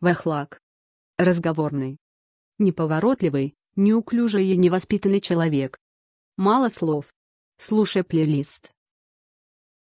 Вахлак. Разговорный. Неповоротливый, неуклюжий и невоспитанный человек. Мало слов. Слушай плейлист.